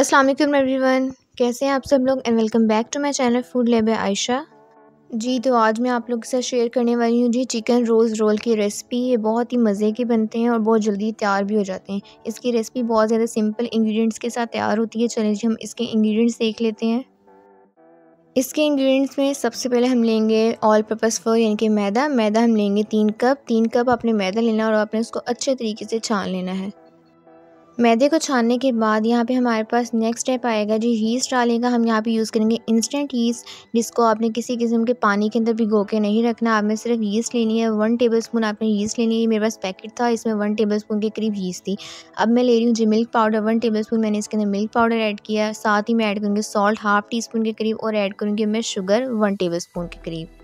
अस्सलाम वालेकुम एवरीवन कैसे हैं आप सब लोग and welcome back to my channel food lab Ayesha ji तो आज मैं आप लोग के साथ शेयर करने वाली हूँ जी चिकन रोज़ रोल की रेसिपी ये बहुत ही मज़े के बनते हैं और बहुत जल्दी तैयार भी हो जाते हैं इसकी रेसिपी बहुत ज़्यादा सिंपल इंग्रेडिएंट्स के साथ तैयार होती है चले जी हम इसके इंग्रेडिएंट्स देख लेते हैं इसके इंग्रेडिएंट्स में सबसे पहले हम लेंगे ऑल पर्पज़ फॉर यानी कि मैदा मैदा हम लेंगे तीन कप तीन कप आपने मैदा लेना और आपने उसको अच्छे तरीके से छान लेना है मैदे को छानने के बाद यहाँ पे हमारे पास नेक्स्ट स्टेप आएगा जो हीस्ट डालेगा हम यहाँ पे यूज़ करेंगे इंस्टेंट हीस्ट जिसको आपने किसी किस्म के पानी के अंदर भिगो के नहीं रखना आपने सिर्फ हीस्ट लेनी है वन टेबल स्पून आपने हीस्ट लेनी है मेरे पास पैकेट था इसमें वन टेबल स्पून के करीब हीस्ट थी अब मैं ले रही हूँ जी milk powder one tablespoon मैंने इसके अंदर मिल्क पाउडर ऐड किया साथ ही मैं ऐड करूँगी सॉल्ट हाफ टी स्पून के करीब और ऐड करूँगी मैं शुगर वन टेबल स्पून के करीब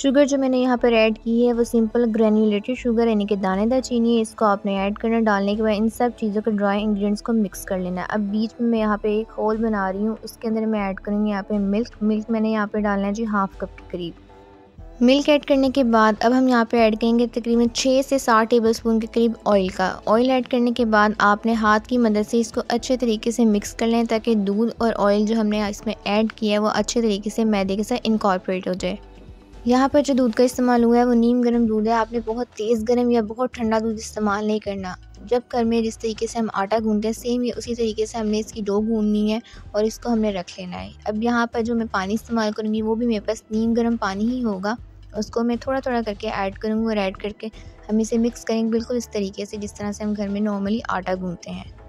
शुगर जो मैंने यहाँ पर ऐड की है वो सिंपल ग्रेन्यूलेटेड शुगर यानी कि दानेदार चीनी है इसको आपने ऐड करना डालने के बाद इन सब चीज़ों के ड्राई इंग्रेडिएंट्स को मिक्स कर लेना है अब बीच में मैं यहाँ पे एक होल बना रही हूँ उसके अंदर मैं ऐड करूँगी यहाँ पे मिल्क मिल्क मैंने यहाँ पे डालना है जी हाफ कप के करीब मिल्क ऐड करने के बाद अब हम यहाँ पे ऐड करेंगे तकरीबन छः से सात टेबल स्पून के करीब ऑयल का ऑयल ऐड करने के बाद आपने हाथ की मदद से इसको अच्छे तरीके से मिक्स कर लें ताकि दूध और ऑयल जो हमने इसमें ऐड किया है वो अच्छे तरीके से मैदे के साथ इनकॉर्पोरेट हो जाए यहाँ पर जो दूध का इस्तेमाल हुआ है वो नीम गर्म दूध है आपने बहुत तेज़ गर्म या बहुत ठंडा दूध इस्तेमाल नहीं करना जब घर में जिस तरीके से हम आटा गूंदते हैं सेम ही उसी तरीके से हमने इसकी डो गूंदनी है और इसको हमने रख लेना है अब यहाँ पर जो मैं पानी इस्तेमाल करूँगी वो भी मेरे पास नीम गर्म पानी ही होगा उसको मैं थोड़ा थोड़ा करके ऐड करूँगी और ऐड करके हम इसे मिक्स करेंगे बिल्कुल इस तरीके से जिस तरह से हम घर में नॉर्मली आटा गूंदते हैं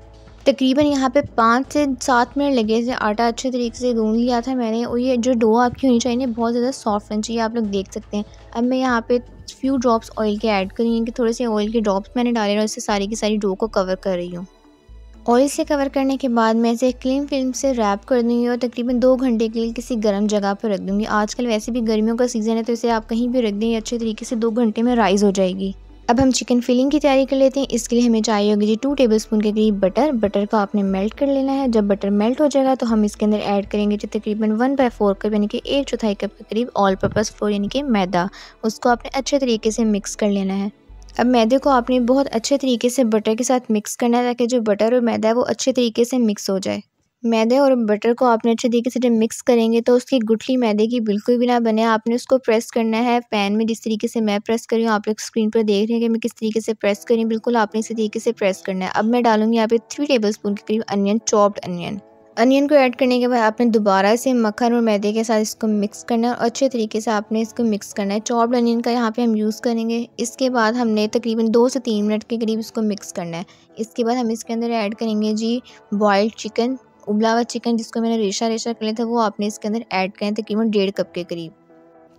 तकरीबन यहाँ पे पाँच से सात मिनट लगे थे आटा अच्छे तरीके से गूँध लिया था मैंने और ये जो डो आपकी होनी चाहिए बहुत ज़्यादा सॉफ्ट होनी चाहिए आप लोग देख सकते हैं अब मैं यहाँ पे फ्यू ड्रॉप्स ऑयल के ऐड करी हैं कि थोड़े से ऑयल के ड्रॉप्स मैंने डाले और इससे सारी की सारी डो को कवर कर रही हूँ ऑयल से कवर करने के बाद मैं इसे क्लीन फिल्म से रैप कर दूँगी और तकरीबन दो घंटे के लिए किसी गर्म जगह पर रख दूँगी आजकल वैसे भी गर्मियों का सीज़न है तो इसे आप कहीं भी रख दें अच्छे तरीके से दो घंटे में राइज़ हो जाएगी अब हम चिकन फिलिंग की तैयारी कर लेते हैं इसके लिए हमें चाहिए होगी जी टू टेबल स्पून के करीब बटर बटर को आपने मेल्ट कर लेना है जब बटर मेल्ट हो जाएगा तो हम इसके अंदर ऐड करेंगे जो तकरीबन वन बाई फोर कप यानी कि एक चौथाई कप के करीब ऑल पर्पज़ फ्लोर यानी कि मैदा उसको आपने अच्छे तरीके से मिक्स कर लेना है अब मैदे को आपने बहुत अच्छे तरीके से बटर के साथ मिक्स करना है ताकि जो बटर और मैदा है वो अच्छे तरीके से मिक्स हो जाए मैदे और बटर को आपने अच्छे तरीके से जब मिक्स करेंगे तो उसकी गुठली मैदे की बिल्कुल भी ना बने आपने उसको प्रेस करना है पैन में जिस तरीके से मैं प्रेस कर रही हूँ आप लोग स्क्रीन पर देख रहे हैं कि मैं किस तरीके से प्रेस करी बिल्कुल आपने इसी तरीके से प्रेस करना है अब मैं डालूंगी यहाँ पे थ्री टेबल स्पून के करीब अनियन चॉप्ड अनियन अनियन को ऐड करने के बाद आपने दोबारा से मक्खन और मैदे के साथ इसको मिक्स करना है और अच्छे तरीके से आपने इसको मिक्स करना है चॉप्ड अनियन का यहाँ पे हम यूज़ करेंगे इसके बाद हमने तकरीबन दो से तीन मिनट के करीब इसको मिक्स करना है इसके बाद हम इसके अंदर ऐड करेंगे जी बॉयल्ड चिकन उबला हुआ चिकन जिसको मैंने रेशा रेशा कर लिया था वो आपने इसके अंदर ऐड करें तकरीबन डेढ़ कप के करीब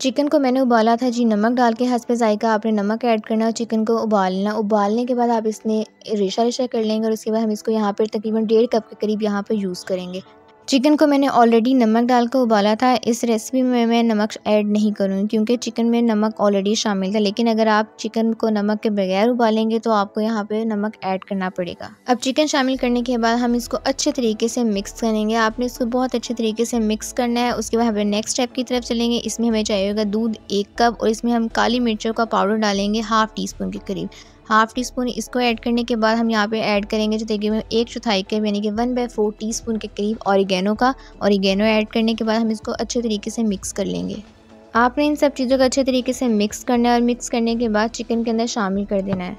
चिकन को मैंने उबाला था जी नमक डाल के हंस जायका आपने नमक ऐड करना और चिकन को उबालना उबालने के बाद आप इसमें रेशा रेशा कर लेंगे और उसके बाद हम इसको यहाँ पर तकरीबन डेढ़ कप के करीब यहाँ पर यूज़ करेंगे चिकन को मैंने ऑलरेडी नमक डालकर उबाला था इस रेसिपी में मैं नमक ऐड नहीं करूँगी क्योंकि चिकन में नमक ऑलरेडी शामिल था लेकिन अगर आप चिकन को नमक के बगैर उबालेंगे तो आपको यहाँ पे नमक ऐड करना पड़ेगा अब चिकन शामिल करने के बाद हम इसको अच्छे तरीके से मिक्स करेंगे आपने इसको बहुत अच्छे तरीके से मिक्स करना है उसके बाद हमें नेक्स्ट स्टेप की तरफ चलेंगे इसमें हमें चाहिए होगा दूध एक कप और इसमें हम काली मिर्चों का पाउडर डालेंगे हाफ टी स्पून के करीब हाफ़ टी स्पून इसको ऐड करने के बाद हम यहाँ पे ऐड करेंगे जो तकरीबन एक चौथाई के यानी कि one by four teaspoon के करीब औरगेनो का औरगेनो ऐड करने के बाद हम इसको अच्छे तरीके से मिक्स कर लेंगे आपने इन सब चीज़ों को अच्छे तरीके से मिक्स करना है और मिक्स करने के बाद चिकन के अंदर शामिल कर देना है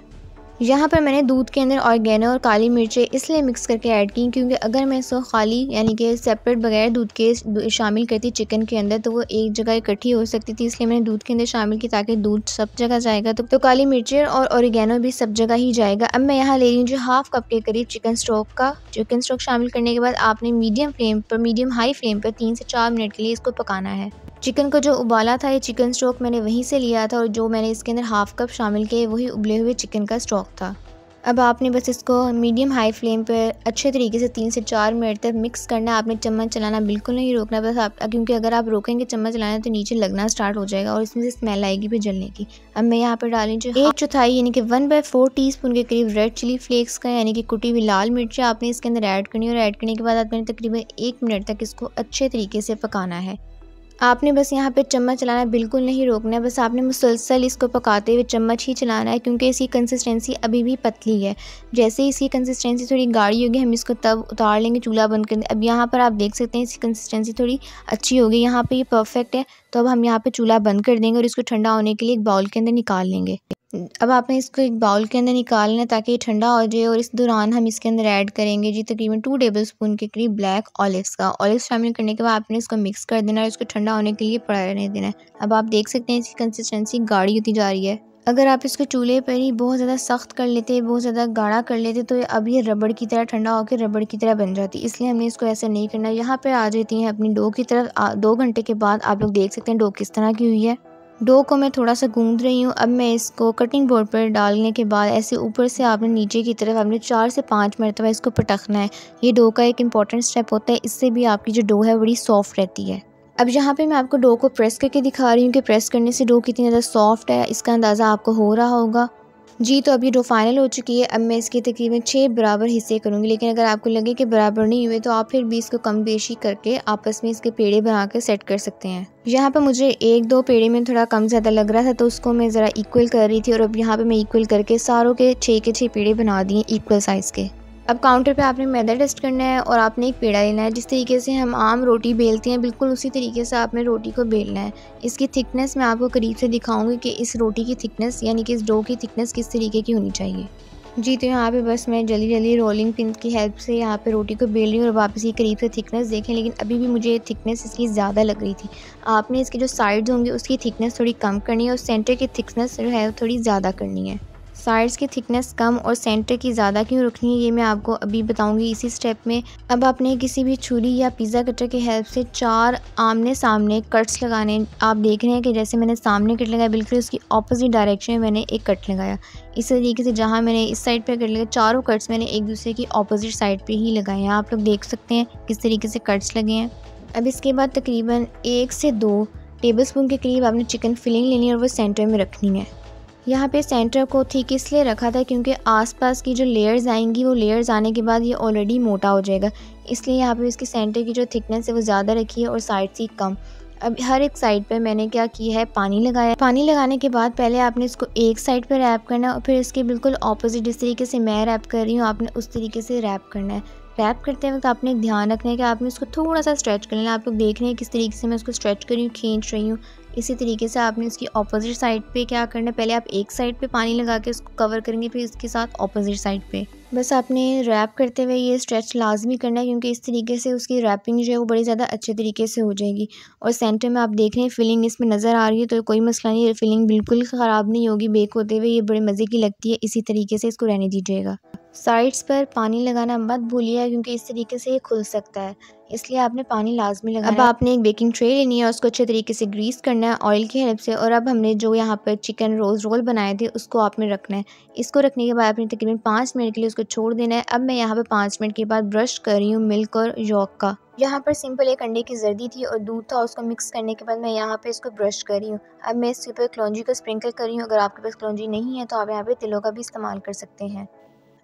यहाँ पर मैंने दूध के अंदर ऑर्गेनो और काली मिर्चें इसलिए मिक्स करके ऐड की क्योंकि अगर मैं इसको खाली यानी कि सेपरेट बगैर दूध के शामिल करती चिकन के अंदर तो वो एक जगह इकट्ठी हो सकती थी इसलिए मैंने दूध के अंदर शामिल की ताकि दूध सब जगह जाएगा तो, तो काली मिर्चें और ऑरिगेनो भी सब जगह ही जाएगा अब मैं यहाँ ले रही हूँ जो हाफ कप के करीब चिकन स्ट्रोक का चिकन स्ट्रोक शामिल करने के बाद आपने मीडियम फ्लेम पर मीडियम हाई फ्लेम पर तीन से चार मिनट के लिए इसको पकाना है चिकन को जो उबाला था ये चिकन स्टॉक मैंने वहीं से लिया था और जो मैंने इसके अंदर हाफ़ कप शामिल किए वही उबले हुए चिकन का स्टॉक था अब आपने बस इसको मीडियम हाई फ्लेम पर अच्छे तरीके से तीन से चार मिनट तक मिक्स करना है आपने चम्मच चलाना बिल्कुल नहीं रोकना बस आप क्योंकि अगर आप रोकेंगे चम्मच चलाना तो नीचे लगना स्टार्ट हो जाएगा और इसमें से स्मेल आएगी फिर जलने की अब मैं यहाँ पर डाली जो एक चौथाई यानी कि one by four teaspoon के करीब रेड चिली फ्लेक्स का यानी कि कुटी हुई लाल मिर्ची आपने इसके अंदर ऐड करनी है और ऐड करने के बाद आपने तकरीबन एक मिनट तक इसको अच्छे तरीके से पकाना है आपने बस यहाँ पे चम्मच चलाना बिल्कुल नहीं रोकना है बस आपने मुसलसल इसको पकाते हुए चम्मच ही चलाना है क्योंकि इसकी कंसिस्टेंसी अभी भी पतली है जैसे ही इसकी कंसिस्टेंसी थोड़ी गाढ़ी होगी हम इसको तब उतार लेंगे चूल्हा बंद कर देंगे अब यहाँ पर आप देख सकते हैं इसकी कंसिस्टेंसी थोड़ी अच्छी होगी यहाँ पर ये यह परफेक्ट है तो अब हम यहाँ पर चूल्हा बंद कर देंगे और इसको ठंडा होने के लिए एक बाउल के अंदर निकाल लेंगे अब आपने इसको एक बाउल के अंदर निकाल लें ताकि ये ठंडा हो जाए और इस दौरान हम इसके अंदर ऐड करेंगे जी तकरीबन टू टेबल स्पून के करीब ब्लैक ऑलिव्स का ऑलिव्स शामिल करने के बाद आपने इसको मिक्स कर देना है और इसको ठंडा होने के लिए पड़ा रहने देना है अब आप देख सकते हैं इसकी कंसिस्टेंसी गाढ़ी होती जा रही है अगर आप इसको चूल्हे पर ही बहुत ज़्यादा सख्त कर लेते बहुत ज़्यादा गाढ़ा कर लेते तो अब ये रबड़ की तरह ठंडा होकर रबड़ की तरह बन जाती इसलिए हमें इसको ऐसा नहीं करना यहाँ पर आ जाती हैं अपनी डो की तरफ दो घंटे के बाद आप लोग देख सकते हैं डो किस तरह की हुई है डो को मैं थोड़ा सा गूंद रही हूँ अब मैं इसको कटिंग बोर्ड पर डालने के बाद ऐसे ऊपर से आपने नीचे की तरफ आपने चार से पाँच मरतबा इसको पटकना है ये डो का एक इंपॉर्टेंट स्टेप होता है इससे भी आपकी जो डो है बड़ी सॉफ्ट रहती है अब यहाँ पे मैं आपको डो को प्रेस करके दिखा रही हूँ कि प्रेस करने से डो कितनी ज़्यादा सॉफ्ट है इसका अंदाज़ा आपको हो रहा होगा जी तो अभी डो फाइनल हो चुकी है अब मैं इसके तकरीबन छः बराबर हिस्से करूँगी लेकिन अगर आपको लगे कि बराबर नहीं हुए तो आप फिर भी इसको कम बेशी करके आपस में इसके पेड़े बना कर सेट कर सकते हैं यहाँ पर मुझे एक दो पेड़े में थोड़ा कम ज़्यादा लग रहा था तो उसको मैं ज़रा इक्वल कर रही थी और अब यहाँ पर मैं इक्वल करके सारों के छः के छः पेड़े बना दिए इक्वल साइज़ के अब काउंटर पे आपने मैदा टेस्ट करना है और आपने एक पेड़ा लेना है जिस तरीके से हम आम रोटी बेलते हैं बिल्कुल उसी तरीके से आपने रोटी को बेलना है इसकी थिकनेस मैं आपको करीब से दिखाऊंगी कि इस रोटी की थिकनेस यानी कि इस डो की थिकनेस किस तरीके की होनी चाहिए जी तो यहाँ पे बस मैं जल्दी जल्दी रोलिंग पिन की हेल्प से यहाँ पे रोटी को बेल रही हूँ और वापस ये करीब से थिकनेस देखें लेकिन अभी भी मुझे थिकनेस इसकी ज़्यादा लग रही थी आपने इसके जो साइड्स होंगे उसकी थिकनेस थोड़ी कम करनी है और सेंटर की थिकनेस जो है थोड़ी ज़्यादा करनी है साइड्स की थिकनेस कम और सेंटर की ज़्यादा क्यों रखनी है ये मैं आपको अभी बताऊँगी इसी स्टेप में अब आपने किसी भी छुरी या पिज़्ज़ा कटर के हेल्प से चार आमने सामने कट्स लगाने आप देख रहे हैं कि जैसे मैंने सामने कट लगाया बिल्कुल उसकी अपोजिट डायरेक्शन में मैंने एक कट लगाया इस तरीके से जहाँ मैंने इस साइड पर कट लगाया चारों कट्स मैंने एक दूसरे की अपोजिट साइड पर ही लगाए हैं आप लोग देख सकते हैं किस तरीके से कट्स लगे हैं अब इसके बाद तकरीबन एक से दो टेबल स्पून के करीब आपने चिकन फिलिंग लेनी है और वो सेंटर में रखनी है यहाँ पे सेंटर को ठीक इसलिए रखा था क्योंकि आसपास की जो लेयर्स आएंगी वो लेयर्स आने के बाद ये ऑलरेडी मोटा हो जाएगा इसलिए यहाँ पे इसकी सेंटर की जो थिकनेस है वो ज़्यादा रखी है और साइड से कम अब हर एक साइड पे मैंने क्या किया है पानी लगाया पानी लगाने के बाद पहले आपने इसको एक साइड पे रैप करना है और फिर इसके बिल्कुल ऑपोजिट जिस तरीके से मैं रैप कर रही हूँ आपने उस तरीके से रैप करना है रैप करते वक्त आपने ध्यान रखना है कि आपने उसको थोड़ा सा स्ट्रेच कर लेना आप लोग देख रहे हैं किस तरीके से मैं उसको स्ट्रेच कर रही हूँ खींच रही हूँ इसी तरीके से आपने उसकी ऑपोजिट साइड पे क्या करना है पहले आप एक साइड पे पानी लगा के उसको कवर करेंगे फिर इसके साथ ऑपोजिट साइड पे बस आपने रैप करते हुए ये स्ट्रेच लाजमी करना है क्योंकि इस तरीके से उसकी रैपिंग जो है वो बड़ी ज़्यादा अच्छे तरीके से हो जाएगी और सेंटर में आप देख रहे हैं फिलिंग इसमें नज़र आ रही है तो कोई मसला नहीं फिलिंग बिल्कुल ख़राब नहीं होगी बेक होते हुए ये बड़े मज़े की लगती है इसी तरीके से इसको रहने दीजिएगा साइड्स पर पानी लगाना मत भूलिए क्योंकि इस तरीके से ये खुल सकता है इसलिए आपने पानी लाजमी लगाना अब आपने एक बेकिंग ट्रे लेनी है उसको अच्छे तरीके से ग्रीस करना है ऑयल की हेल्प से और अब हमने जो यहाँ पर चिकन रोज़ रोल बनाए थे उसको आपने रखना है इसको रखने के बाद आपने तकरीबन पाँच मिनट के लिए उसको छोड़ देना है अब मैं यहाँ पर पाँच मिनट के बाद ब्रश कर रही हूँ मिल्क और यॉक का यहाँ पर सिंपल एक अंडे की जर्दी थी और दूध था उसको मिक्स करने के बाद मैं यहाँ पे इसको ब्रश कर रही हूँ अब मैं इसके ऊपर क्लौजी को स्प्रिंकल कर रही हूँ अगर आपके पास क्लौजी नहीं है तो आप यहाँ पे तिलों का भी इस्तेमाल कर सकते हैं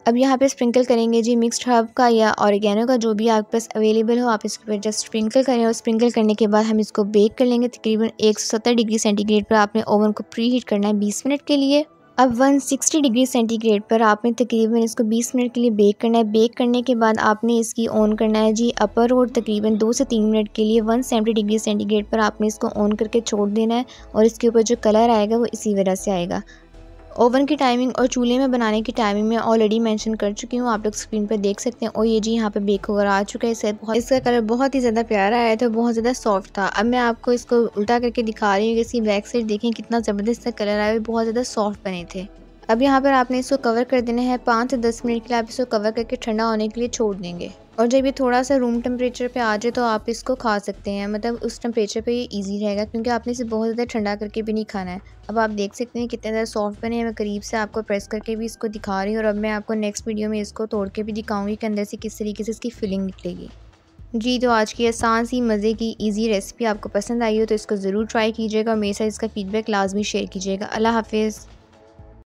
अब यहाँ पे स्प्रिंकल करेंगे जी मिक्स्ड हर्ब का या ऑरिगेनो का जो भी आपके पास अवेलेबल हो आप इसके ऊपर जस्ट स्प्रिंकल करें और स्प्रिंकल करने के बाद हम इसको बेक कर लेंगे तकरीबन 170 डिग्री सेंटीग्रेड पर आपने ओवन को प्री हीट करना है 20 मिनट के लिए अब 160 डिग्री सेंटीग्रेड पर आपने तकरीबन इसको 20 मिनट के लिए बेक करना है बेक करने के बाद आपने इसकी ऑन करना है जी अपर रोड तकरीबन दो से तीन मिनट के लिए 170 डिग्री सेंटीग्रेड पर आपने इसको ऑन करके छोड़ देना है और इसके ऊपर जो कलर आएगा वो इसी वजह से आएगा ओवन की टाइमिंग और चूल्हे में बनाने की टाइमिंग मैं ऑलरेडी मेंशन कर चुकी हूँ आप लोग स्क्रीन पर देख सकते हैं और ये जी यहाँ पे बेक होकर आ चुका है इसे बहुत इसका कलर बहुत ही ज़्यादा प्यारा आया था बहुत ज़्यादा सॉफ्ट था अब मैं आपको इसको उल्टा करके दिखा रही हूँ कि इसकी बैक साइड देखें कितना ज़बरदस्त सा कलर आया बहुत ज़्यादा सॉफ्ट बने थे अब यहाँ पर आपने इसको कवर कर देना है पाँच से दस मिनट के लिए आप इसको कवर करके ठंडा होने के लिए छोड़ देंगे और जब ये थोड़ा सा रूम टेम्परेचर पे आ जाए तो आप इसको खा सकते हैं मतलब उस टेम्परेचर पे ये इजी रहेगा क्योंकि आपने इसे बहुत ज़्यादा ठंडा करके भी नहीं खाना है अब आप देख सकते हैं कितने ज़्यादा सॉफ्ट बने हैं मैं करीब से आपको प्रेस करके भी इसको दिखा रही हूँ और अब मैं आपको नेक्स्ट वीडियो में इसको तोड़ के भी दिखाऊँगी कि अंदर से किस तरीके से इसकी फीलिंग निकलेगी जी तो आज की आसान सी मज़े की इजी रेसिपी आपको पसंद आई हो तो इसको ज़रूर ट्राई कीजिएगा और मेरे साथ इसका फीडबैक लाजमी शेयर कीजिएगा अल्लाह हाफिज़